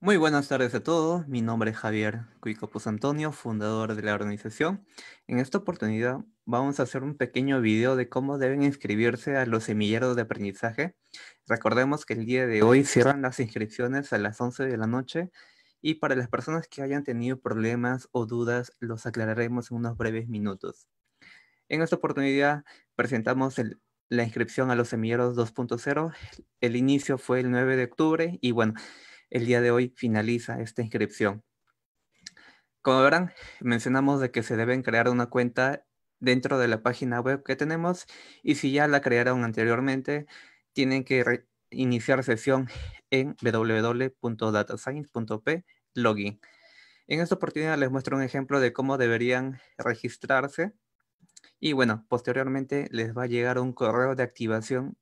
Muy buenas tardes a todos. Mi nombre es Javier Cuicopos Antonio, fundador de la organización. En esta oportunidad vamos a hacer un pequeño video de cómo deben inscribirse a los semilleros de aprendizaje. Recordemos que el día de hoy cierran las inscripciones a las 11 de la noche y para las personas que hayan tenido problemas o dudas los aclararemos en unos breves minutos. En esta oportunidad presentamos la inscripción a los semilleros 2.0. El inicio fue el 9 de octubre y bueno, el día de hoy finaliza esta inscripción. Como verán, mencionamos de que se deben crear una cuenta dentro de la página web que tenemos y si ya la crearon anteriormente, tienen que iniciar sesión en www.datascience.p login. En esta oportunidad les muestro un ejemplo de cómo deberían registrarse y bueno, posteriormente les va a llegar un correo de activación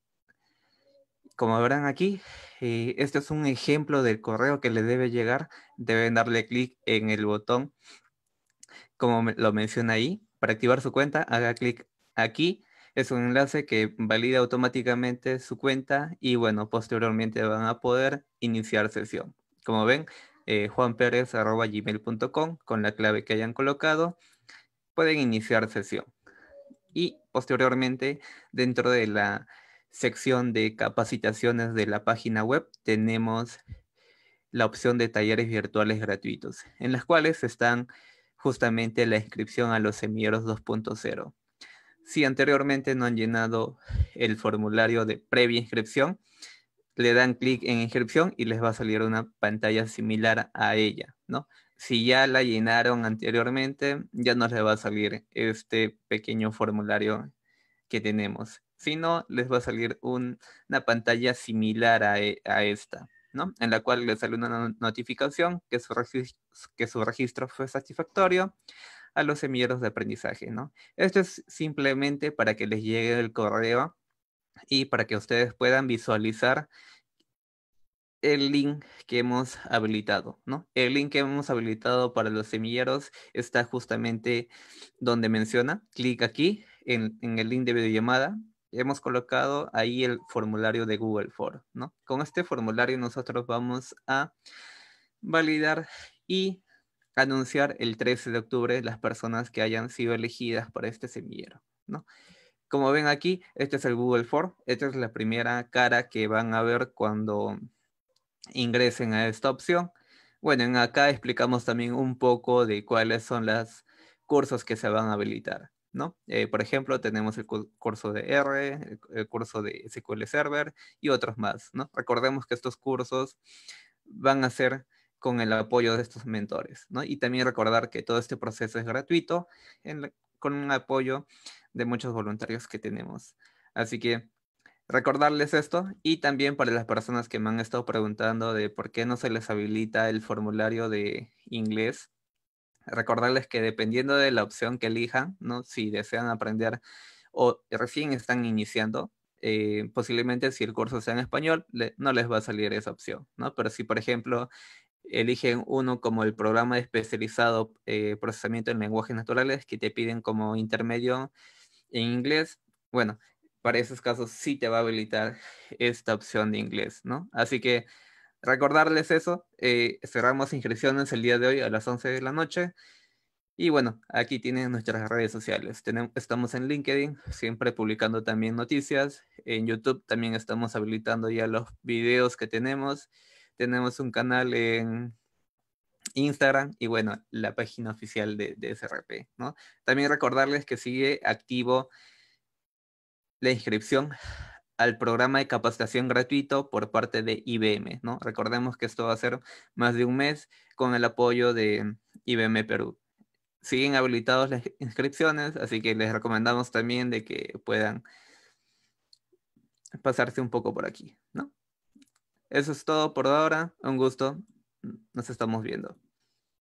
como verán aquí, eh, este es un ejemplo del correo que le debe llegar. Deben darle clic en el botón, como lo menciona ahí. Para activar su cuenta, haga clic aquí. Es un enlace que valida automáticamente su cuenta y bueno, posteriormente van a poder iniciar sesión. Como ven, eh, juanperez.gmail.com con la clave que hayan colocado, pueden iniciar sesión. Y posteriormente, dentro de la sección de capacitaciones de la página web tenemos la opción de talleres virtuales gratuitos, en las cuales están justamente la inscripción a los semilleros 2.0. Si anteriormente no han llenado el formulario de previa inscripción, le dan clic en inscripción y les va a salir una pantalla similar a ella, ¿no? Si ya la llenaron anteriormente, ya no les va a salir este pequeño formulario que tenemos. Si no, les va a salir una pantalla similar e, a, esta, ¿no? En la cual les sale una notificación que su, registro fue satisfactorio a los semilleros de aprendizaje, ¿no? Esto es simplemente para que les llegue el correo y para que ustedes puedan visualizar el link que hemos habilitado, ¿no? El link que hemos habilitado para los semilleros está justamente donde menciona. Clic aquí en el link de videollamada hemos colocado ahí el formulario de Google Form, ¿no? Con este formulario nosotros vamos a validar y anunciar el 13 de octubre las personas que hayan sido elegidas para este semillero, ¿no? Como ven aquí, este es el Google Form, esta es la primera cara que van a ver cuando ingresen a esta opción. Bueno, en acá explicamos también un poco de cuáles son los cursos que se van a habilitar. Eh, por ejemplo, tenemos el curso de R, el curso de SQL Server y otros más, Recordemos que estos cursos van a ser con el apoyo de estos mentores, Y también recordar que todo este proceso es gratuito con el apoyo de muchos voluntarios que tenemos. Así que recordarles esto y también para las personas que me han estado preguntando de por qué no se les habilita el formulario de inglés Recordarles que dependiendo de la opción que elijan, ¿no? si desean aprender o recién están iniciando, eh, posiblemente si el curso sea en español, no les va a salir esa opción, ¿no? Pero si, por ejemplo, eligen uno como el programa especializado eh, procesamiento en lenguajes naturales que te piden como intermedio en inglés, bueno, para esos casos sí te va a habilitar esta opción de inglés, ¿no? Así que recordarles eso. Eh, cerramos inscripciones el día de hoy a las 11 de la noche. Y bueno, aquí tienen nuestras redes sociales. Tenemos, estamos en LinkedIn, siempre publicando también noticias. En YouTube también estamos habilitando ya los videos que tenemos. Tenemos un canal en Instagram y bueno, la página oficial de, SRP. ¿no? También recordarles que sigue activo la inscripción al programa de capacitación gratuito por parte de IBM, ¿no? Recordemos que esto va a ser más de un mes con el apoyo de IBM Perú. Siguen habilitadas las inscripciones, así que les recomendamos también de que puedan pasarse un poco por aquí, ¿no? Eso es todo por ahora. Un gusto. Nos estamos viendo.